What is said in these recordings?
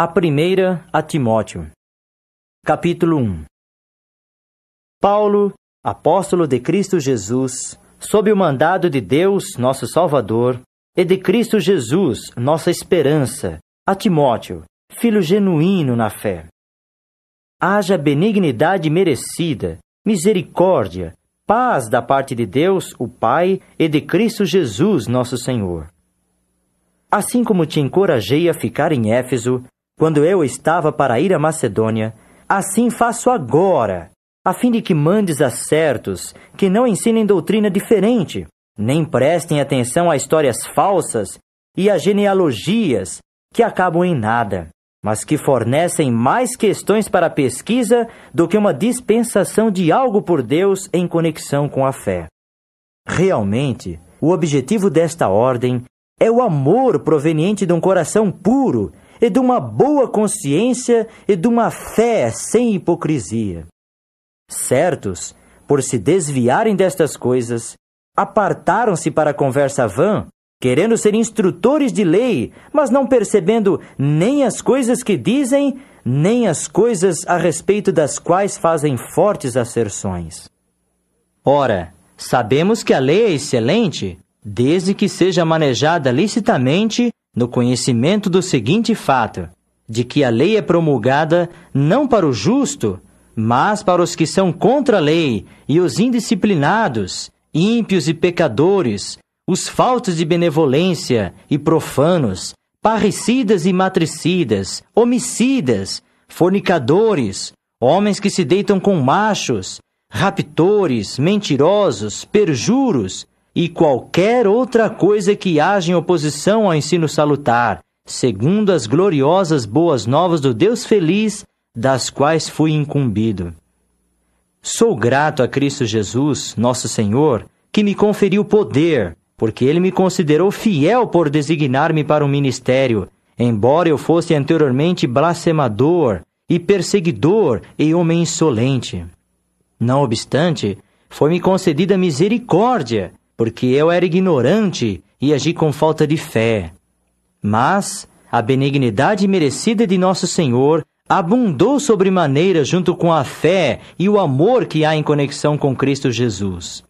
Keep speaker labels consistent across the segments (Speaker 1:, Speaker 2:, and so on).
Speaker 1: A primeira a Timóteo. Capítulo 1 Paulo, apóstolo de Cristo Jesus, sob o mandado de Deus, nosso Salvador, e de Cristo Jesus, nossa esperança, a Timóteo, filho genuíno na fé. Haja benignidade merecida, misericórdia, paz da parte de Deus, o Pai, e de Cristo Jesus, nosso Senhor. Assim como te encorajei a ficar em Éfeso, quando eu estava para ir à Macedônia, assim faço agora, a fim de que mandes a certos que não ensinem doutrina diferente, nem prestem atenção a histórias falsas e a genealogias que acabam em nada, mas que fornecem mais questões para pesquisa do que uma dispensação de algo por Deus em conexão com a fé. Realmente, o objetivo desta ordem é o amor proveniente de um coração puro e de uma boa consciência e de uma fé sem hipocrisia. Certos, por se desviarem destas coisas, apartaram-se para a conversa vã, querendo ser instrutores de lei, mas não percebendo nem as coisas que dizem, nem as coisas a respeito das quais fazem fortes asserções. Ora, sabemos que a lei é excelente, desde que seja manejada licitamente no conhecimento do seguinte fato: de que a lei é promulgada não para o justo, mas para os que são contra a lei e os indisciplinados, ímpios e pecadores, os faltos de benevolência e profanos, parricidas e matricidas, homicidas, fornicadores, homens que se deitam com machos, raptores, mentirosos, perjuros, e qualquer outra coisa que haja em oposição ao ensino salutar, segundo as gloriosas boas novas do Deus feliz, das quais fui incumbido. Sou grato a Cristo Jesus, nosso Senhor, que me conferiu poder, porque ele me considerou fiel por designar-me para o um ministério, embora eu fosse anteriormente blasfemador e perseguidor e homem insolente. Não obstante, foi-me concedida misericórdia, porque eu era ignorante e agi com falta de fé. Mas a benignidade merecida de nosso Senhor abundou sobremaneira junto com a fé e o amor que há em conexão com Cristo Jesus.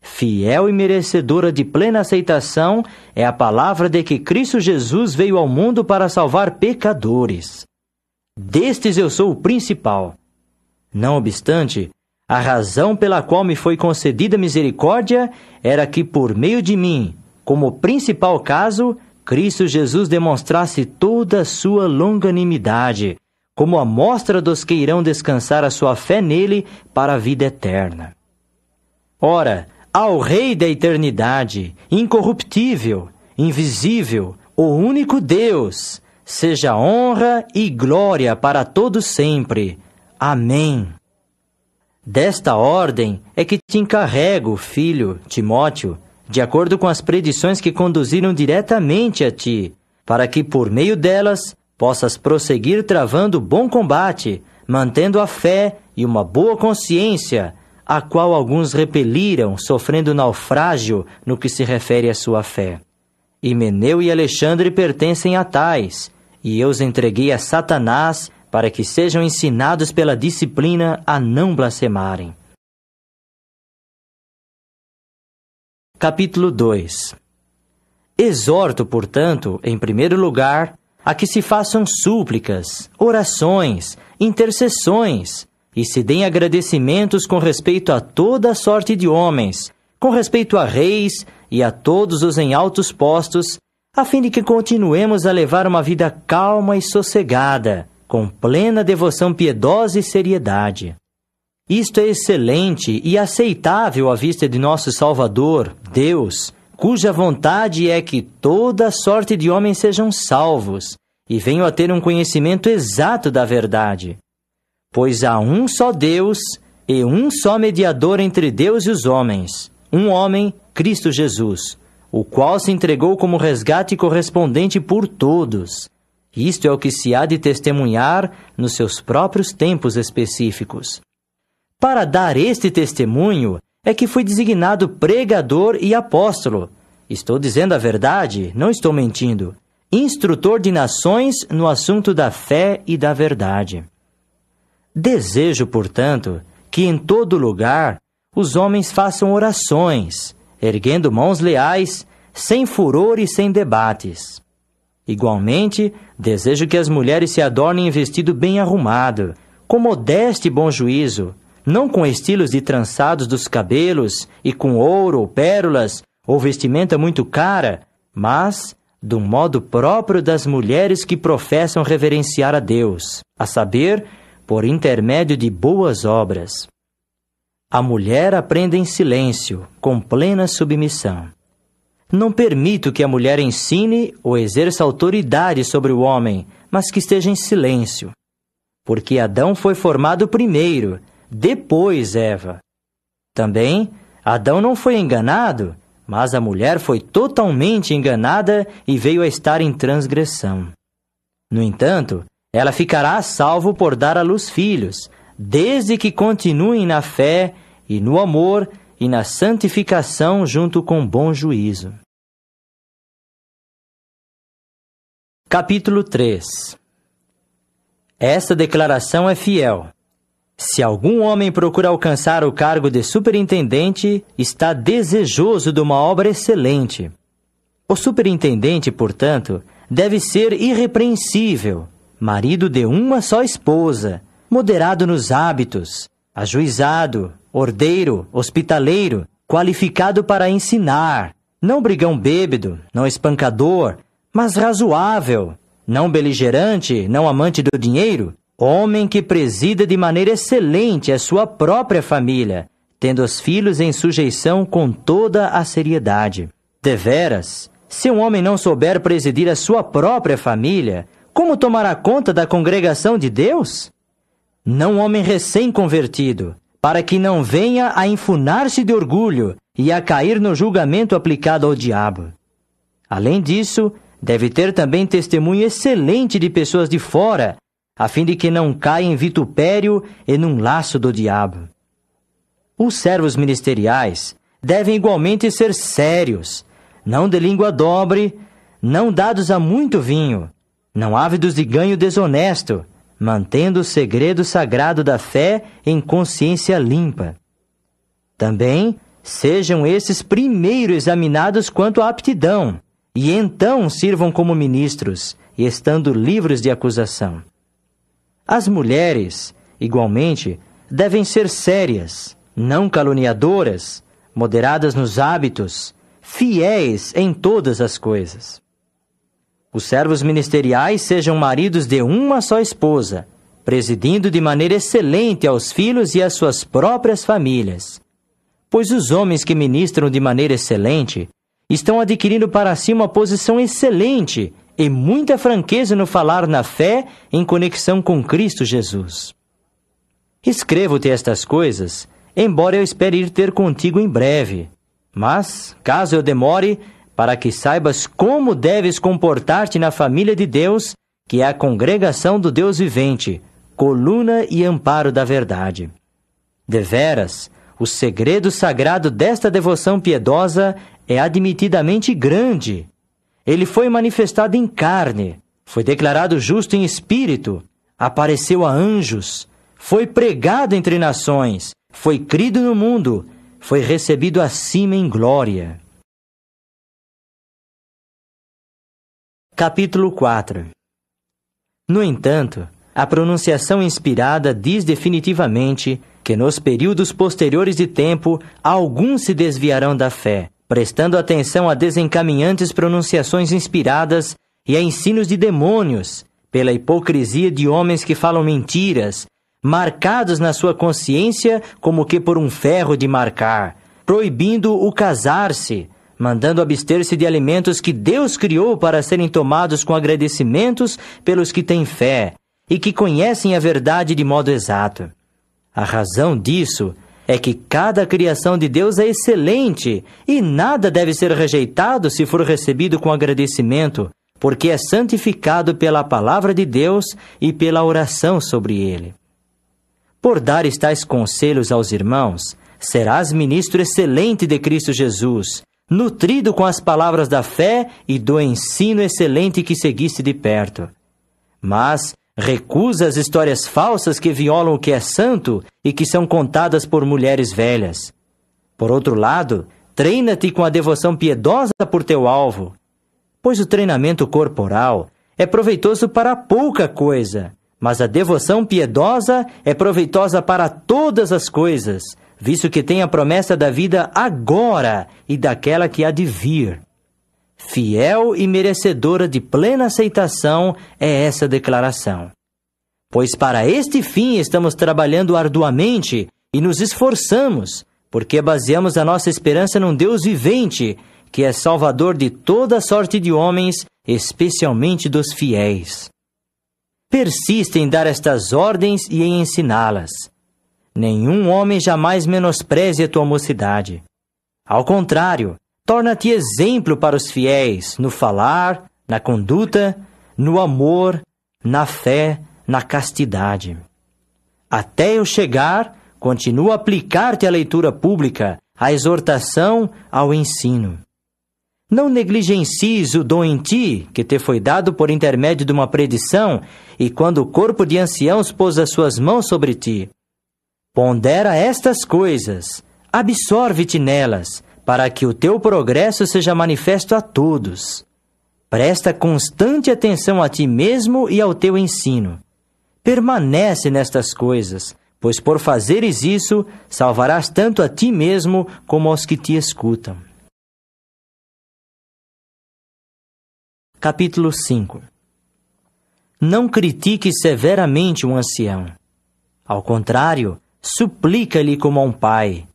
Speaker 1: Fiel e merecedora de plena aceitação é a palavra de que Cristo Jesus veio ao mundo para salvar pecadores. Destes eu sou o principal. Não obstante, a razão pela qual me foi concedida misericórdia era que, por meio de mim, como principal caso, Cristo Jesus demonstrasse toda a sua longanimidade, como a mostra dos que irão descansar a sua fé nele para a vida eterna. Ora, ao Rei da eternidade, incorruptível, invisível, o único Deus, seja honra e glória para todos sempre. Amém. Desta ordem é que te encarrego, filho Timóteo, de acordo com as predições que conduziram diretamente a ti, para que por meio delas possas prosseguir travando bom combate, mantendo a fé e uma boa consciência, a qual alguns repeliram, sofrendo naufrágio no que se refere à sua fé. Himeneu e Alexandre pertencem a tais, e eu os entreguei a Satanás para que sejam ensinados pela disciplina a não blasfemarem. Capítulo 2 Exorto, portanto, em primeiro lugar, a que se façam súplicas, orações, intercessões e se deem agradecimentos com respeito a toda sorte de homens, com respeito a reis e a todos os em altos postos, a fim de que continuemos a levar uma vida calma e sossegada com plena devoção piedosa e seriedade. Isto é excelente e aceitável à vista de nosso Salvador, Deus, cuja vontade é que toda sorte de homens sejam salvos e venham a ter um conhecimento exato da verdade. Pois há um só Deus e um só mediador entre Deus e os homens, um homem, Cristo Jesus, o qual se entregou como resgate correspondente por todos. Isto é o que se há de testemunhar nos seus próprios tempos específicos. Para dar este testemunho é que fui designado pregador e apóstolo. Estou dizendo a verdade, não estou mentindo. Instrutor de nações no assunto da fé e da verdade. Desejo, portanto, que em todo lugar os homens façam orações, erguendo mãos leais, sem furor e sem debates. Igualmente, desejo que as mulheres se adornem em vestido bem arrumado, com modesto e bom juízo, não com estilos de trançados dos cabelos e com ouro ou pérolas ou vestimenta muito cara, mas do modo próprio das mulheres que professam reverenciar a Deus, a saber, por intermédio de boas obras. A mulher aprende em silêncio, com plena submissão. Não permito que a mulher ensine ou exerça autoridade sobre o homem, mas que esteja em silêncio. Porque Adão foi formado primeiro, depois Eva. Também, Adão não foi enganado, mas a mulher foi totalmente enganada e veio a estar em transgressão. No entanto, ela ficará a salvo por dar à luz filhos, desde que continuem na fé e no amor e na santificação junto com bom juízo. Capítulo 3 Esta declaração é fiel. Se algum homem procura alcançar o cargo de superintendente, está desejoso de uma obra excelente. O superintendente, portanto, deve ser irrepreensível, marido de uma só esposa, moderado nos hábitos, ajuizado, ordeiro, hospitaleiro, qualificado para ensinar, não brigão bêbado, não espancador, mas razoável, não beligerante, não amante do dinheiro, homem que presida de maneira excelente a sua própria família, tendo os filhos em sujeição com toda a seriedade. Deveras, se um homem não souber presidir a sua própria família, como tomará conta da congregação de Deus? Não homem recém-convertido, para que não venha a enfunar-se de orgulho e a cair no julgamento aplicado ao diabo. Além disso, deve ter também testemunho excelente de pessoas de fora, a fim de que não caia em vitupério e num laço do diabo. Os servos ministeriais devem igualmente ser sérios, não de língua dobre, não dados a muito vinho, não ávidos de ganho desonesto, mantendo o segredo sagrado da fé em consciência limpa. Também sejam esses primeiro examinados quanto à aptidão, e então sirvam como ministros, e estando livres de acusação. As mulheres, igualmente, devem ser sérias, não caluniadoras, moderadas nos hábitos, fiéis em todas as coisas. Os servos ministeriais sejam maridos de uma só esposa, presidindo de maneira excelente aos filhos e às suas próprias famílias. Pois os homens que ministram de maneira excelente estão adquirindo para si uma posição excelente e muita franqueza no falar na fé em conexão com Cristo Jesus. Escrevo-te estas coisas, embora eu espere ir ter contigo em breve. Mas, caso eu demore, para que saibas como deves comportar-te na família de Deus, que é a congregação do Deus vivente, coluna e amparo da verdade. Deveras, o segredo sagrado desta devoção piedosa é admitidamente grande. Ele foi manifestado em carne, foi declarado justo em espírito, apareceu a anjos, foi pregado entre nações, foi crido no mundo, foi recebido acima em glória. Capítulo 4 No entanto, a pronunciação inspirada diz definitivamente que nos períodos posteriores de tempo alguns se desviarão da fé, prestando atenção a desencaminhantes pronunciações inspiradas e a ensinos de demônios, pela hipocrisia de homens que falam mentiras, marcados na sua consciência como que por um ferro de marcar, proibindo o casar-se, mandando abster-se de alimentos que Deus criou para serem tomados com agradecimentos pelos que têm fé e que conhecem a verdade de modo exato. A razão disso é que cada criação de Deus é excelente e nada deve ser rejeitado se for recebido com agradecimento, porque é santificado pela palavra de Deus e pela oração sobre ele. Por dar tais conselhos aos irmãos, serás ministro excelente de Cristo Jesus, nutrido com as palavras da fé e do ensino excelente que seguiste de perto. Mas recusa as histórias falsas que violam o que é santo e que são contadas por mulheres velhas. Por outro lado, treina-te com a devoção piedosa por teu alvo, pois o treinamento corporal é proveitoso para pouca coisa, mas a devoção piedosa é proveitosa para todas as coisas visto que tem a promessa da vida agora e daquela que há de vir. Fiel e merecedora de plena aceitação é essa declaração. Pois para este fim estamos trabalhando arduamente e nos esforçamos, porque baseamos a nossa esperança num Deus vivente, que é salvador de toda sorte de homens, especialmente dos fiéis. Persiste em dar estas ordens e em ensiná-las Nenhum homem jamais menospreze a tua mocidade. Ao contrário, torna-te exemplo para os fiéis no falar, na conduta, no amor, na fé, na castidade. Até eu chegar, continua a aplicar-te à leitura pública, à exortação, ao ensino. Não negligencies o dom em ti, que te foi dado por intermédio de uma predição, e quando o corpo de anciãos pôs as suas mãos sobre ti, Pondera estas coisas, absorve-te nelas, para que o teu progresso seja manifesto a todos. Presta constante atenção a ti mesmo e ao teu ensino. Permanece nestas coisas, pois por fazeres isso, salvarás tanto a ti mesmo como aos que te escutam. Capítulo 5 Não critique severamente um ancião. Ao contrário, suplica-lhe como a um pai.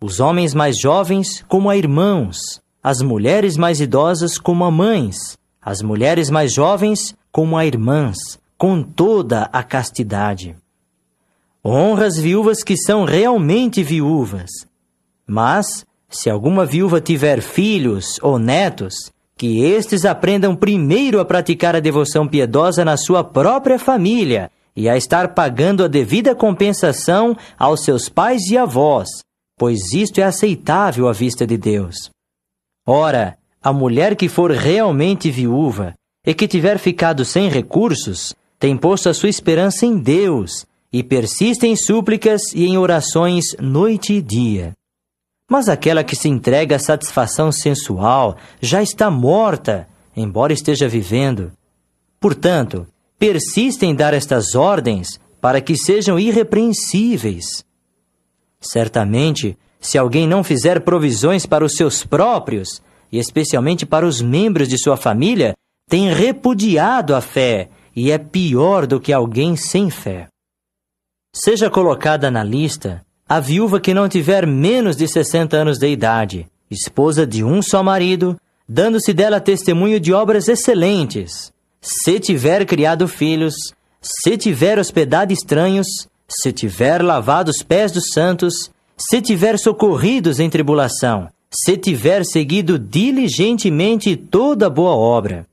Speaker 1: Os homens mais jovens, como a irmãos. As mulheres mais idosas, como a mães. As mulheres mais jovens, como a irmãs, com toda a castidade. Honra as viúvas que são realmente viúvas. Mas, se alguma viúva tiver filhos ou netos, que estes aprendam primeiro a praticar a devoção piedosa na sua própria família e a estar pagando a devida compensação aos seus pais e avós, pois isto é aceitável à vista de Deus. Ora, a mulher que for realmente viúva e que tiver ficado sem recursos, tem posto a sua esperança em Deus e persiste em súplicas e em orações noite e dia. Mas aquela que se entrega à satisfação sensual já está morta, embora esteja vivendo. Portanto, persiste em dar estas ordens para que sejam irrepreensíveis. Certamente, se alguém não fizer provisões para os seus próprios, e especialmente para os membros de sua família, tem repudiado a fé e é pior do que alguém sem fé. Seja colocada na lista a viúva que não tiver menos de 60 anos de idade, esposa de um só marido, dando-se dela testemunho de obras excelentes, se tiver criado filhos, se tiver hospedado estranhos, se tiver lavado os pés dos santos, se tiver socorridos em tribulação, se tiver seguido diligentemente toda boa obra.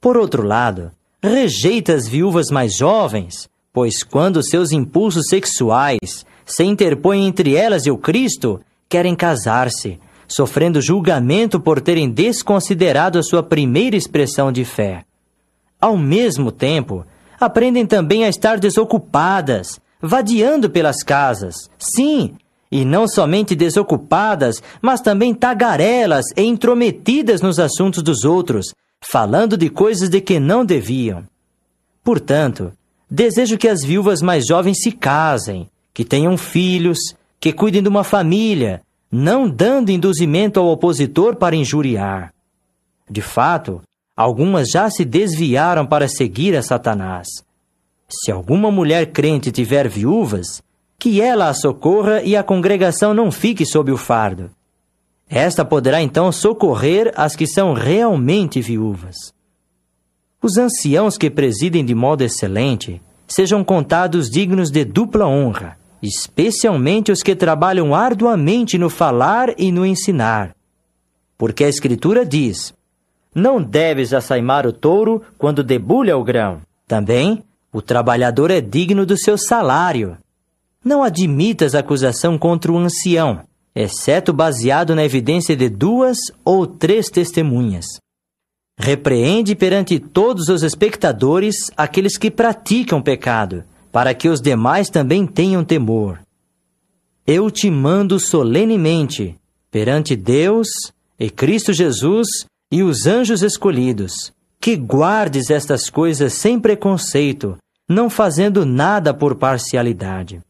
Speaker 1: Por outro lado, rejeita as viúvas mais jovens, pois quando seus impulsos sexuais se interpõem entre elas e o Cristo, querem casar-se, sofrendo julgamento por terem desconsiderado a sua primeira expressão de fé. Ao mesmo tempo, aprendem também a estar desocupadas, vadiando pelas casas. Sim, e não somente desocupadas, mas também tagarelas e intrometidas nos assuntos dos outros, falando de coisas de que não deviam. Portanto, desejo que as viúvas mais jovens se casem, que tenham filhos, que cuidem de uma família, não dando induzimento ao opositor para injuriar. De fato, Algumas já se desviaram para seguir a Satanás. Se alguma mulher crente tiver viúvas, que ela a socorra e a congregação não fique sob o fardo. Esta poderá então socorrer as que são realmente viúvas. Os anciãos que presidem de modo excelente sejam contados dignos de dupla honra, especialmente os que trabalham arduamente no falar e no ensinar. Porque a Escritura diz: não deves assaimar o touro quando debulha o grão. Também, o trabalhador é digno do seu salário. Não admitas acusação contra o ancião, exceto baseado na evidência de duas ou três testemunhas. Repreende perante todos os espectadores aqueles que praticam pecado, para que os demais também tenham temor. Eu te mando solenemente, perante Deus e Cristo Jesus, e os anjos escolhidos, que guardes estas coisas sem preconceito, não fazendo nada por parcialidade.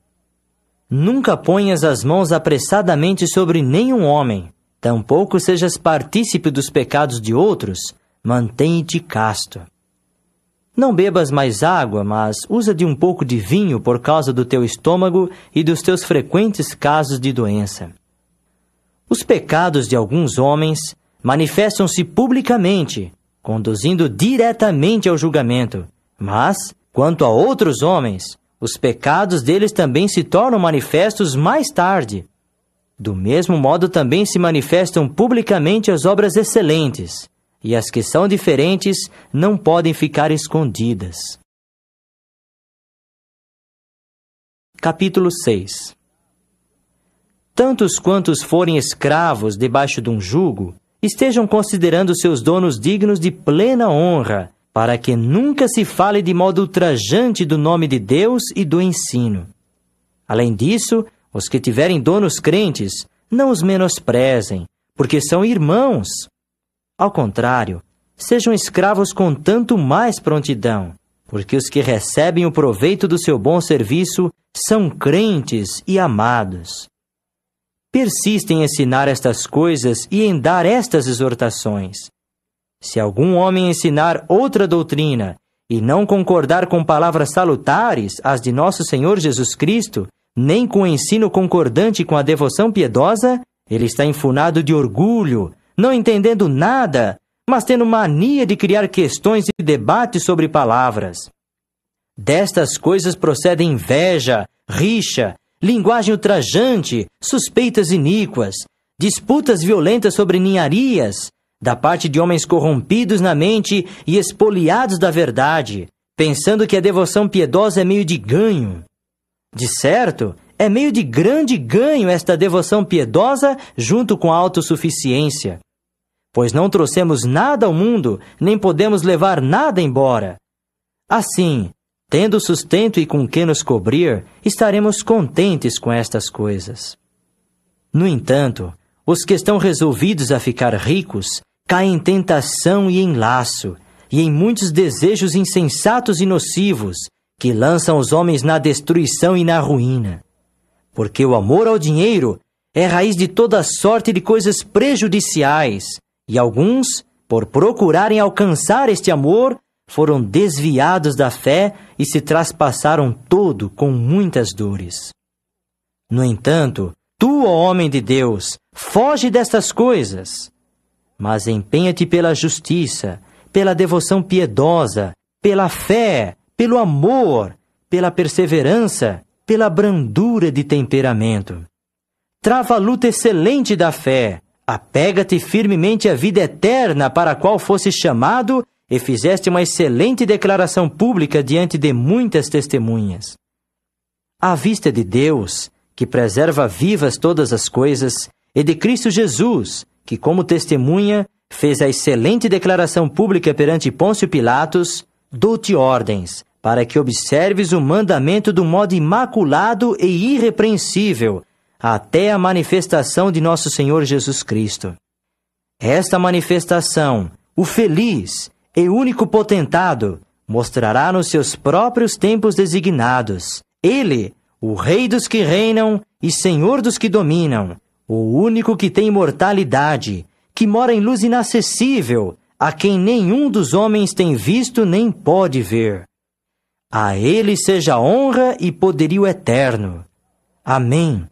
Speaker 1: Nunca ponhas as mãos apressadamente sobre nenhum homem, tampouco sejas partícipe dos pecados de outros, mantém-te casto. Não bebas mais água, mas usa de um pouco de vinho por causa do teu estômago e dos teus frequentes casos de doença. Os pecados de alguns homens manifestam-se publicamente, conduzindo diretamente ao julgamento. Mas, quanto a outros homens, os pecados deles também se tornam manifestos mais tarde. Do mesmo modo, também se manifestam publicamente as obras excelentes, e as que são diferentes não podem ficar escondidas. Capítulo 6 Tantos quantos forem escravos debaixo de um jugo, estejam considerando seus donos dignos de plena honra, para que nunca se fale de modo ultrajante do nome de Deus e do ensino. Além disso, os que tiverem donos crentes, não os menosprezem, porque são irmãos. Ao contrário, sejam escravos com tanto mais prontidão, porque os que recebem o proveito do seu bom serviço são crentes e amados persiste em ensinar estas coisas e em dar estas exortações. Se algum homem ensinar outra doutrina e não concordar com palavras salutares, as de nosso Senhor Jesus Cristo, nem com o ensino concordante com a devoção piedosa, ele está infunado de orgulho, não entendendo nada, mas tendo mania de criar questões e debates sobre palavras. Destas coisas procede inveja, rixa, linguagem ultrajante, suspeitas iníquas, disputas violentas sobre ninharias, da parte de homens corrompidos na mente e espoliados da verdade, pensando que a devoção piedosa é meio de ganho. De certo, é meio de grande ganho esta devoção piedosa junto com a autossuficiência. Pois não trouxemos nada ao mundo, nem podemos levar nada embora. Assim, Tendo sustento e com que nos cobrir, estaremos contentes com estas coisas. No entanto, os que estão resolvidos a ficar ricos caem em tentação e em laço, e em muitos desejos insensatos e nocivos, que lançam os homens na destruição e na ruína. Porque o amor ao dinheiro é raiz de toda sorte de coisas prejudiciais, e alguns, por procurarem alcançar este amor, foram desviados da fé e se traspassaram todo com muitas dores. No entanto, tu, ó homem de Deus, foge destas coisas, mas empenha-te pela justiça, pela devoção piedosa, pela fé, pelo amor, pela perseverança, pela brandura de temperamento. Trava a luta excelente da fé, apega-te firmemente à vida eterna para a qual fosse chamado e fizeste uma excelente declaração pública diante de muitas testemunhas. À vista de Deus, que preserva vivas todas as coisas, e de Cristo Jesus, que, como testemunha, fez a excelente declaração pública perante Pôncio Pilatos, dou-te ordens, para que observes o mandamento do modo imaculado e irrepreensível, até a manifestação de nosso Senhor Jesus Cristo. Esta manifestação, o feliz, e único potentado, mostrará nos seus próprios tempos designados. Ele, o Rei dos que reinam e Senhor dos que dominam, o único que tem mortalidade, que mora em luz inacessível, a quem nenhum dos homens tem visto nem pode ver. A ele seja honra e poderio eterno. Amém.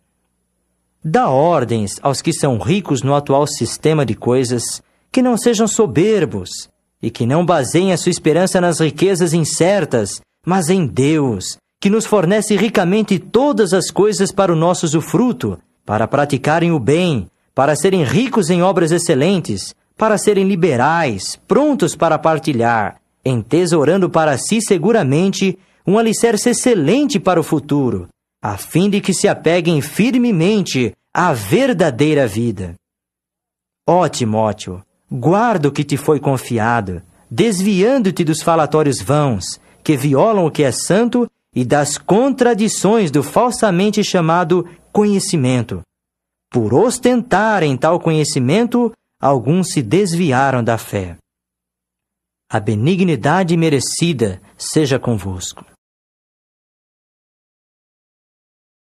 Speaker 1: Dá ordens aos que são ricos no atual sistema de coisas, que não sejam soberbos, e que não baseiem a sua esperança nas riquezas incertas, mas em Deus, que nos fornece ricamente todas as coisas para o nosso usufruto, para praticarem o bem, para serem ricos em obras excelentes, para serem liberais, prontos para partilhar, entesourando para si seguramente um alicerce excelente para o futuro, a fim de que se apeguem firmemente à verdadeira vida. Ó Timóteo, Guarda o que te foi confiado, desviando-te dos falatórios vãos, que violam o que é santo e das contradições do falsamente chamado conhecimento. Por ostentarem tal conhecimento, alguns se desviaram da fé. A benignidade merecida seja convosco.